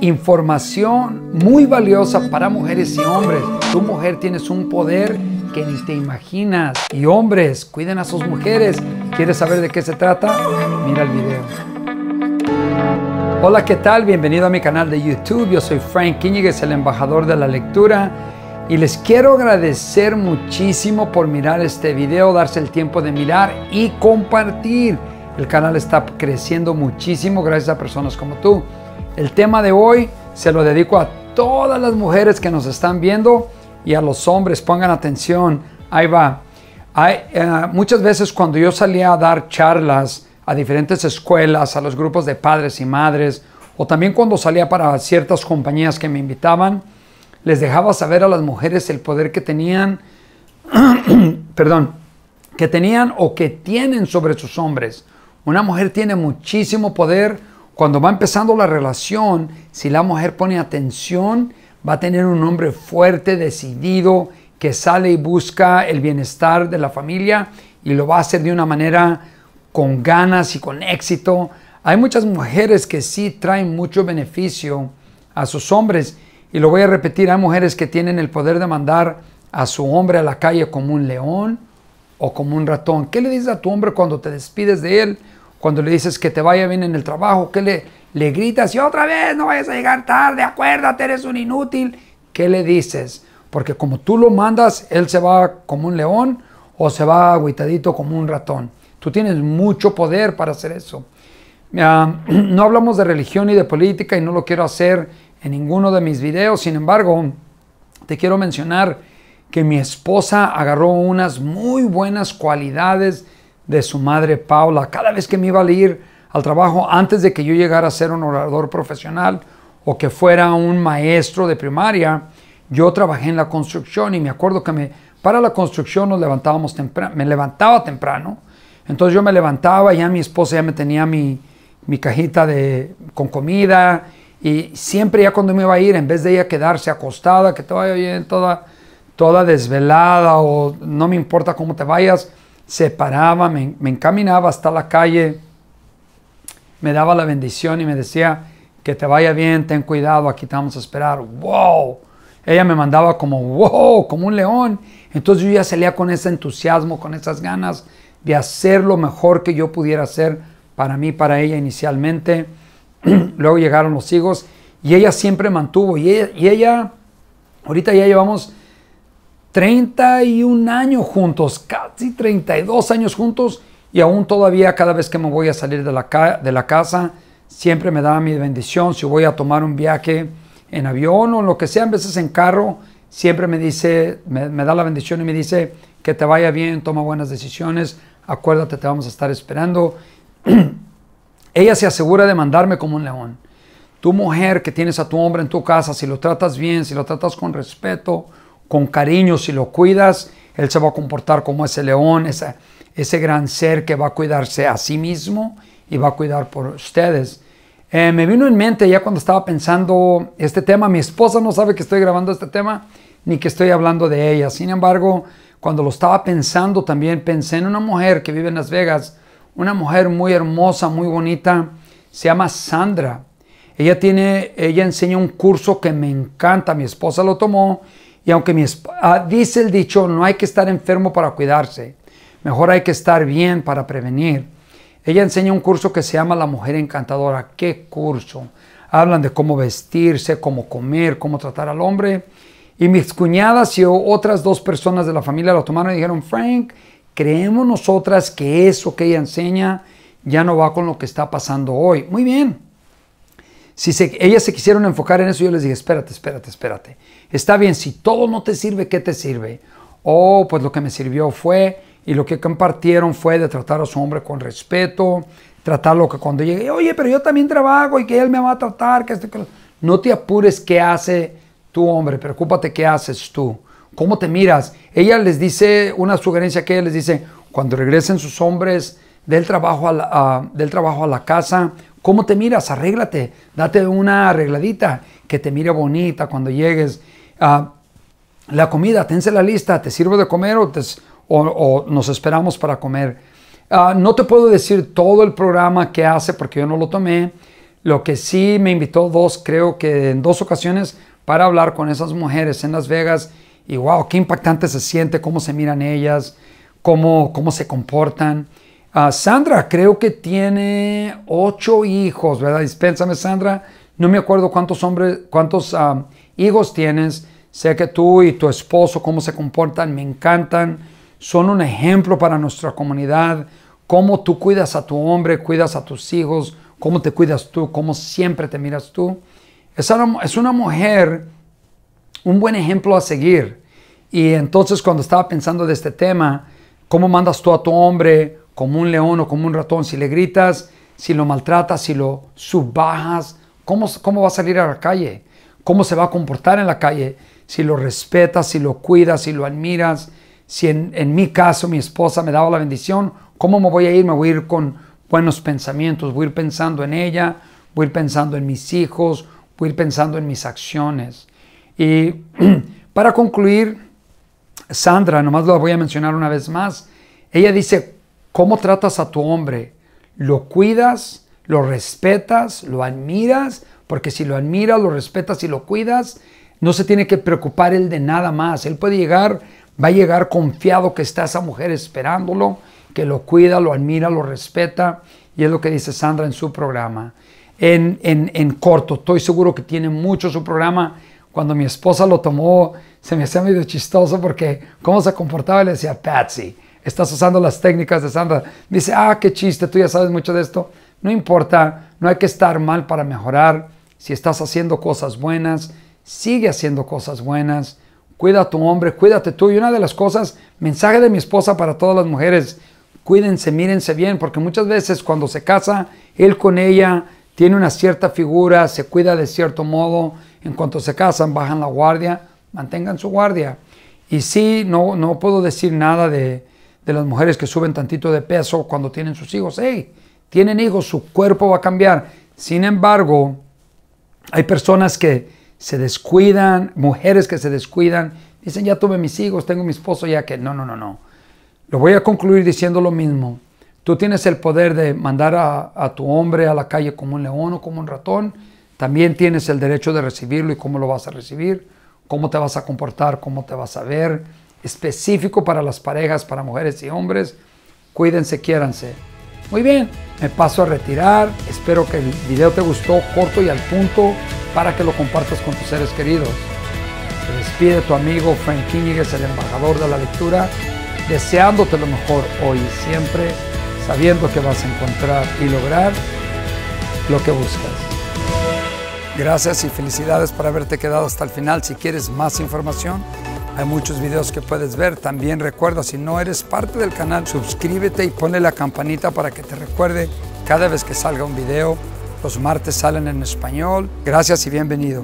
información muy valiosa para mujeres y hombres. Tu mujer tienes un poder que ni te imaginas. Y hombres, cuiden a sus mujeres. ¿Quieres saber de qué se trata? Mira el video. Hola, ¿qué tal? Bienvenido a mi canal de YouTube. Yo soy Frank es el embajador de la lectura. Y les quiero agradecer muchísimo por mirar este video, darse el tiempo de mirar y compartir. El canal está creciendo muchísimo gracias a personas como tú. El tema de hoy se lo dedico a todas las mujeres que nos están viendo y a los hombres, pongan atención, ahí va. Eh, muchas veces cuando yo salía a dar charlas a diferentes escuelas, a los grupos de padres y madres, o también cuando salía para ciertas compañías que me invitaban, les dejaba saber a las mujeres el poder que tenían, perdón, que tenían o que tienen sobre sus hombres. Una mujer tiene muchísimo poder, cuando va empezando la relación, si la mujer pone atención, va a tener un hombre fuerte, decidido, que sale y busca el bienestar de la familia y lo va a hacer de una manera con ganas y con éxito. Hay muchas mujeres que sí traen mucho beneficio a sus hombres. Y lo voy a repetir, hay mujeres que tienen el poder de mandar a su hombre a la calle como un león o como un ratón. ¿Qué le dices a tu hombre cuando te despides de él cuando le dices que te vaya bien en el trabajo, que le, le gritas y otra vez no vayas a llegar tarde, acuérdate, eres un inútil. ¿Qué le dices? Porque como tú lo mandas, él se va como un león o se va agüitadito como un ratón. Tú tienes mucho poder para hacer eso. no hablamos de religión y de política y no lo quiero hacer en ninguno de mis videos. Sin embargo, te quiero mencionar que mi esposa agarró unas muy buenas cualidades de su madre Paula. Cada vez que me iba a ir al trabajo, antes de que yo llegara a ser un orador profesional o que fuera un maestro de primaria, yo trabajé en la construcción y me acuerdo que me, para la construcción nos levantábamos temprano, me levantaba temprano. Entonces yo me levantaba, ya mi esposa ya me tenía mi, cajita de, con comida y siempre ya cuando me iba a ir, en vez de ella quedarse acostada, que te vaya bien, toda, toda desvelada o no me importa cómo te vayas, se paraba, me, encaminaba hasta la calle, me daba la bendición y me decía, que te vaya bien, ten cuidado, aquí te vamos a esperar. ¡Wow! Ella me mandaba como, wow, como un león. Entonces yo ya salía con ese entusiasmo, con esas ganas de hacer lo mejor que yo pudiera hacer para mí, para ella inicialmente. Luego llegaron los hijos y ella siempre mantuvo. Y y ella ahorita ya llevamos 31 años juntos, casi 32 años juntos y aún todavía cada vez que me voy a salir de la, de la casa, siempre me da mi bendición. Si voy a tomar un viaje en avión o lo que sea, a veces en carro, siempre me dice, me, me da la bendición y me dice que te vaya bien, toma buenas decisiones, acuérdate, te vamos a estar esperando. Ella se asegura de mandarme como un león. Tu mujer que tienes a tu hombre en tu casa, si lo tratas bien, si lo tratas con respeto, con cariño, si lo cuidas, él se va a comportar como ese león, ese, ese gran ser que va a cuidarse a sí mismo y va a cuidar por ustedes. Eh, me vino en mente ya cuando estaba pensando este tema, mi esposa no sabe que estoy grabando este tema ni que estoy hablando de ella. Sin embargo, cuando lo estaba pensando también pensé en una mujer que vive en Las Vegas, una mujer muy hermosa, muy bonita, se llama Sandra. Ella tiene, ella enseña un curso que me encanta, mi esposa lo tomó y aunque mi esposa ah, dice el dicho, no hay que estar enfermo para cuidarse, mejor hay que estar bien para prevenir. Ella enseña un curso que se llama La Mujer Encantadora. ¿Qué curso? Hablan de cómo vestirse, cómo comer, cómo tratar al hombre. Y mis cuñadas y otras dos personas de la familia lo tomaron y dijeron, Frank, creemos nosotras que eso que ella enseña ya no va con lo que está pasando hoy. Muy bien, si ellas se quisieron enfocar en eso, yo les dije, espérate, espérate, espérate. Está bien, si todo no te sirve, ¿qué te sirve? Oh, pues lo que me sirvió fue, y lo que compartieron fue de tratar a su hombre con respeto, tratarlo que cuando llegue, oye, pero yo también trabajo y que él me va a tratar, que No te apures qué hace tu hombre, preocúpate qué haces tú, cómo te miras. Ella les dice, una sugerencia que ella les dice, cuando regresen sus hombres del trabajo del trabajo a la casa, ¿Cómo te miras? Arréglate, date una arregladita que te mire bonita cuando llegues. a ah, la comida, tense la lista, te sirvo de comer o, o, nos esperamos para comer. Ah, no te puedo decir todo el programa que hace porque yo no lo tomé. Lo que sí me invitó dos, creo que en dos ocasiones para hablar con esas mujeres en Las Vegas y wow, qué impactante se siente, cómo se miran ellas, cómo, cómo se comportan. Ah, Sandra creo que tiene ocho hijos, ¿verdad? Dispénsame, Sandra. No me acuerdo cuántos hombres, cuántos ah, hijos tienes. Sé que tú y tu esposo, cómo se comportan, me encantan. Son un ejemplo para nuestra comunidad. Cómo tú cuidas a tu hombre, cuidas a tus hijos, cómo te cuidas tú, cómo siempre te miras tú. Es una, es una mujer, un buen ejemplo a seguir. Y entonces cuando estaba pensando de este tema, ¿Cómo mandas tú a tu hombre como un león o como un ratón? Si le gritas, si lo maltratas, si lo subbajas, ¿cómo, cómo va a salir a la calle? ¿Cómo se va a comportar en la calle? Si lo respetas, si lo cuidas, si lo admiras, si en, en mi caso mi esposa me daba la bendición, ¿cómo me voy a ir? Me voy a ir con buenos pensamientos, voy a ir pensando en ella, voy a ir pensando en mis hijos, voy a ir pensando en mis acciones. Y para concluir, Sandra, nomás la voy a mencionar una vez más, ella dice, ¿cómo tratas a tu hombre? ¿Lo cuidas? ¿Lo respetas? ¿Lo admiras? Porque si lo admiras, lo respetas y lo cuidas, no se tiene que preocupar él de nada más. Él puede llegar, va a llegar confiado que está esa mujer esperándolo, que lo cuida, lo admira, lo respeta. Y es lo que dice Sandra en su programa. En, en corto, estoy seguro que tiene mucho su programa cuando mi esposa lo tomó, se me hacía medio chistoso porque cómo se comportaba, le decía, Patsy, estás usando las técnicas de Sandra. Dice, ah, qué chiste, tú ya sabes mucho de esto. No importa, no hay que estar mal para mejorar. Si estás haciendo cosas buenas, sigue haciendo cosas buenas. Cuida a tu hombre, cuídate tú. Y una de las cosas, mensaje de mi esposa para todas las mujeres, cuídense, mírense bien, porque muchas veces cuando se casa, él con ella tiene una cierta figura, se cuida de cierto modo, en cuanto se casan, bajan la guardia, mantengan su guardia. Y sí, no, puedo decir nada de, las mujeres que suben tantito de peso cuando tienen sus hijos. ¡Hey! Tienen hijos, su cuerpo va a cambiar. Sin embargo, hay personas que se descuidan, mujeres que se descuidan, dicen, ya tuve mis hijos, tengo mi esposo, ya que no, no, no, no. Lo voy a concluir diciendo lo mismo. Tú tienes el poder de mandar a, a tu hombre a la calle como un león o como un ratón también tienes el derecho de recibirlo y cómo lo vas a recibir, cómo te vas a comportar, cómo te vas a ver. Específico para las parejas, para mujeres y hombres. Cuídense, quiéranse. Muy bien, me paso a retirar. Espero que el video te gustó, corto y al punto, para que lo compartas con tus seres queridos. Se despide tu amigo Frank es el embajador de la lectura, deseándote lo mejor hoy y siempre, sabiendo que vas a encontrar y lograr lo que buscas. Gracias y felicidades por haberte quedado hasta el final. Si quieres más información, hay muchos videos que puedes ver. También recuerda, si no eres parte del canal, suscríbete y ponle la campanita para que te recuerde cada vez que salga un video. Los martes salen en español. Gracias y bienvenido.